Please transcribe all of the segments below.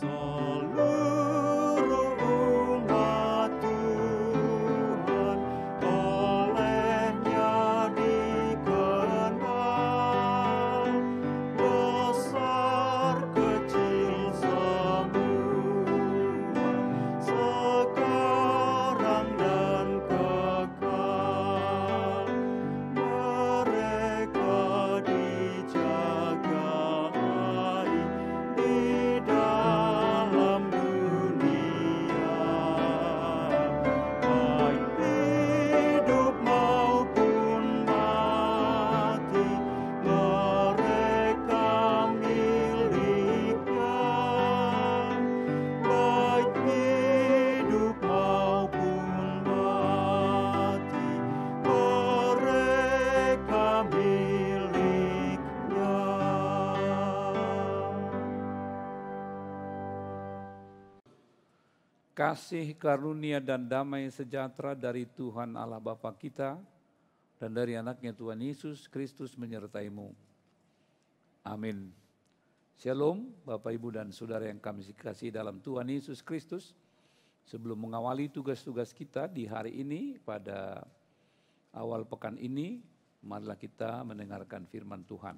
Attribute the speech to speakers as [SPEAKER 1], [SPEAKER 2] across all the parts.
[SPEAKER 1] song. kasih karunia dan damai sejahtera dari Tuhan Allah Bapa kita dan dari anaknya Tuhan Yesus Kristus menyertaimu. Amin. Shalom Bapak Ibu dan Saudara yang kami kasih dalam Tuhan Yesus Kristus. Sebelum mengawali tugas-tugas kita di hari ini pada awal pekan ini, marilah kita mendengarkan firman Tuhan.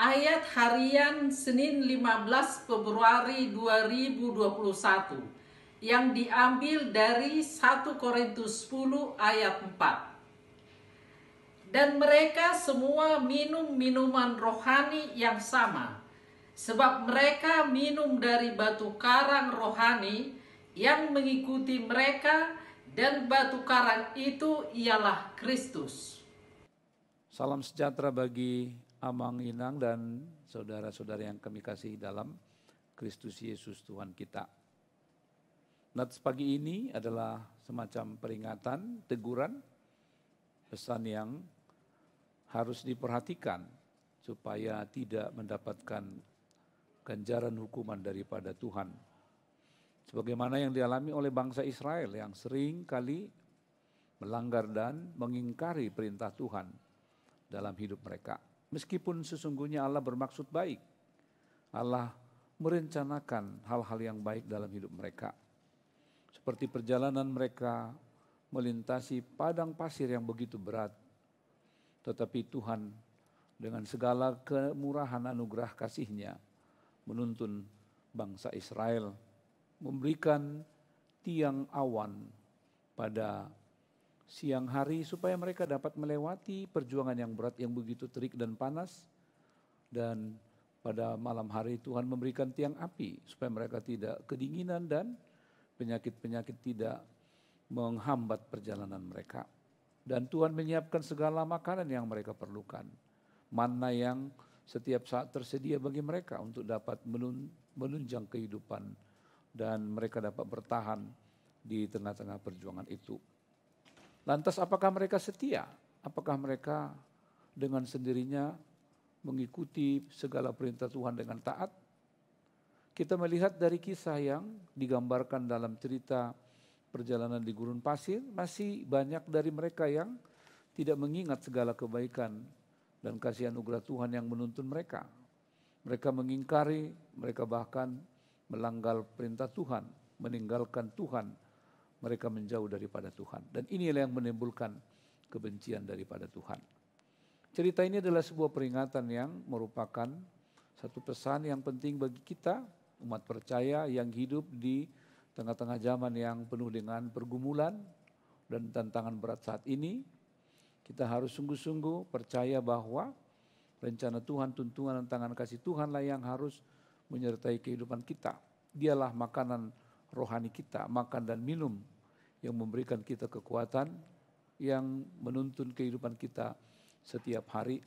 [SPEAKER 1] Ayat harian Senin 15 Februari 2021 yang diambil dari 1 Korintus 10 ayat 4. Dan mereka semua minum minuman rohani yang sama, sebab mereka minum dari batu karang rohani yang mengikuti mereka dan batu karang itu ialah Kristus. Salam sejahtera bagi Amang Inang dan saudara-saudara yang kami kasih dalam Kristus Yesus Tuhan kita. Nats pagi ini adalah semacam peringatan, teguran, pesan yang harus diperhatikan supaya tidak mendapatkan ganjaran hukuman daripada Tuhan. Sebagaimana yang dialami oleh bangsa Israel yang sering kali melanggar dan mengingkari perintah Tuhan dalam hidup mereka. Meskipun sesungguhnya Allah bermaksud baik, Allah merencanakan hal-hal yang baik dalam hidup mereka seperti perjalanan mereka melintasi padang pasir yang begitu berat. Tetapi Tuhan dengan segala kemurahan anugerah kasihnya menuntun bangsa Israel memberikan tiang awan pada siang hari supaya mereka dapat melewati perjuangan yang berat yang begitu terik dan panas dan pada malam hari Tuhan memberikan tiang api supaya mereka tidak kedinginan dan penyakit-penyakit tidak menghambat perjalanan mereka. Dan Tuhan menyiapkan segala makanan yang mereka perlukan. Mana yang setiap saat tersedia bagi mereka untuk dapat menunjang kehidupan dan mereka dapat bertahan di tengah-tengah perjuangan itu. Lantas apakah mereka setia? Apakah mereka dengan sendirinya mengikuti segala perintah Tuhan dengan taat? Kita melihat dari kisah yang digambarkan dalam cerita perjalanan di gurun pasir, masih banyak dari mereka yang tidak mengingat segala kebaikan dan kasihan anugerah Tuhan yang menuntun mereka. Mereka mengingkari, mereka bahkan melanggar perintah Tuhan, meninggalkan Tuhan, mereka menjauh daripada Tuhan. Dan inilah yang menimbulkan kebencian daripada Tuhan. Cerita ini adalah sebuah peringatan yang merupakan satu pesan yang penting bagi kita umat percaya yang hidup di tengah-tengah zaman yang penuh dengan pergumulan dan tantangan berat saat ini. Kita harus sungguh-sungguh percaya bahwa rencana Tuhan, tuntunan dan tangan kasih Tuhanlah yang harus menyertai kehidupan kita. Dialah makanan rohani kita, makan dan minum yang memberikan kita kekuatan, yang menuntun kehidupan kita setiap hari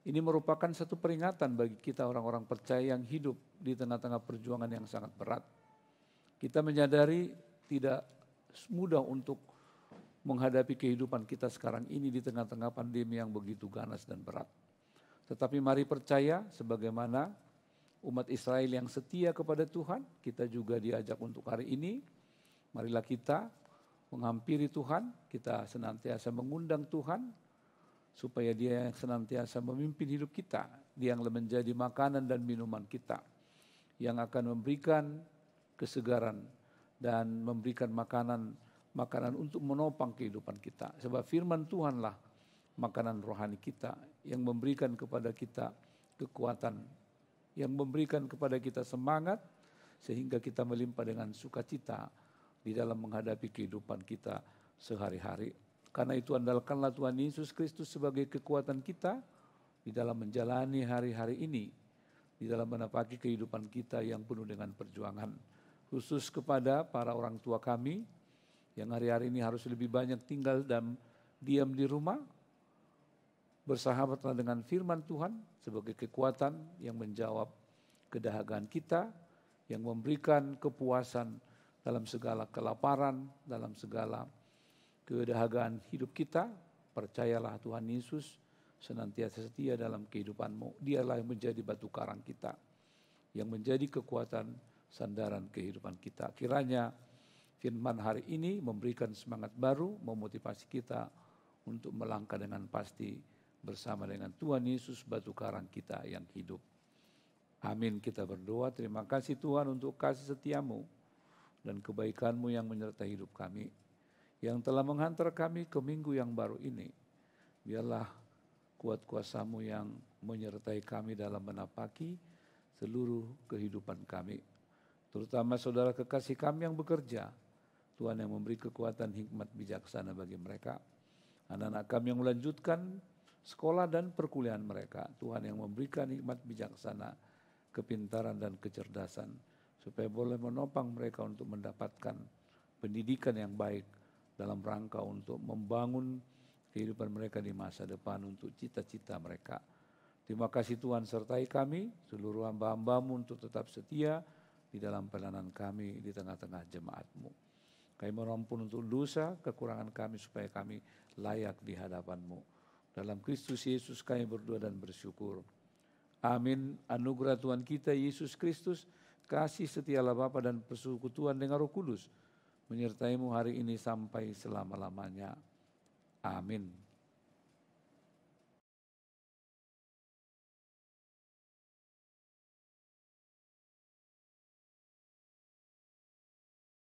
[SPEAKER 1] ini merupakan satu peringatan bagi kita orang-orang percaya yang hidup di tengah-tengah perjuangan yang sangat berat. Kita menyadari tidak mudah untuk menghadapi kehidupan kita sekarang ini di tengah-tengah pandemi yang begitu ganas dan berat. Tetapi mari percaya sebagaimana umat Israel yang setia kepada Tuhan, kita juga diajak untuk hari ini, marilah kita menghampiri Tuhan, kita senantiasa mengundang Tuhan, supaya dia yang senantiasa memimpin hidup kita, dia yang menjadi makanan dan minuman kita, yang akan memberikan kesegaran dan memberikan makanan makanan untuk menopang kehidupan kita. Sebab firman Tuhanlah makanan rohani kita yang memberikan kepada kita kekuatan, yang memberikan kepada kita semangat sehingga kita melimpah dengan sukacita di dalam menghadapi kehidupan kita sehari-hari. Karena itu andalkanlah Tuhan Yesus Kristus sebagai kekuatan kita di dalam menjalani hari-hari ini, di dalam menapaki kehidupan kita yang penuh dengan perjuangan. Khusus kepada para orang tua kami yang hari-hari ini harus lebih banyak tinggal dan diam di rumah, bersahabatlah dengan firman Tuhan sebagai kekuatan yang menjawab kedahagaan kita, yang memberikan kepuasan dalam segala kelaparan, dalam segala kedahagaan hidup kita, percayalah Tuhan Yesus senantiasa setia dalam kehidupanmu. Dialah yang menjadi batu karang kita, yang menjadi kekuatan sandaran kehidupan kita. Kiranya firman hari ini memberikan semangat baru, memotivasi kita untuk melangkah dengan pasti bersama dengan Tuhan Yesus batu karang kita yang hidup. Amin kita berdoa, terima kasih Tuhan untuk kasih setiamu dan kebaikanmu yang menyertai hidup kami yang telah menghantar kami ke minggu yang baru ini. Biarlah kuat kuasamu yang menyertai kami dalam menapaki seluruh kehidupan kami. Terutama saudara kekasih kami yang bekerja. Tuhan yang memberi kekuatan hikmat bijaksana bagi mereka. Anak-anak kami yang melanjutkan sekolah dan perkuliahan mereka. Tuhan yang memberikan hikmat bijaksana, kepintaran dan kecerdasan. Supaya boleh menopang mereka untuk mendapatkan pendidikan yang baik dalam rangka untuk membangun kehidupan mereka di masa depan untuk cita-cita mereka. Terima kasih Tuhan sertai kami, seluruh hamba-hambamu untuk tetap setia di dalam pelayanan kami di tengah-tengah jemaatmu. Kami mohon ampun untuk dosa, kekurangan kami supaya kami layak di hadapanmu. Dalam Kristus Yesus kami berdoa dan bersyukur. Amin. Anugerah Tuhan kita Yesus Kristus, kasih setia Allah Bapa dan persekutuan dengan Roh Kudus menyertaimu hari ini sampai selama-lamanya. Amin.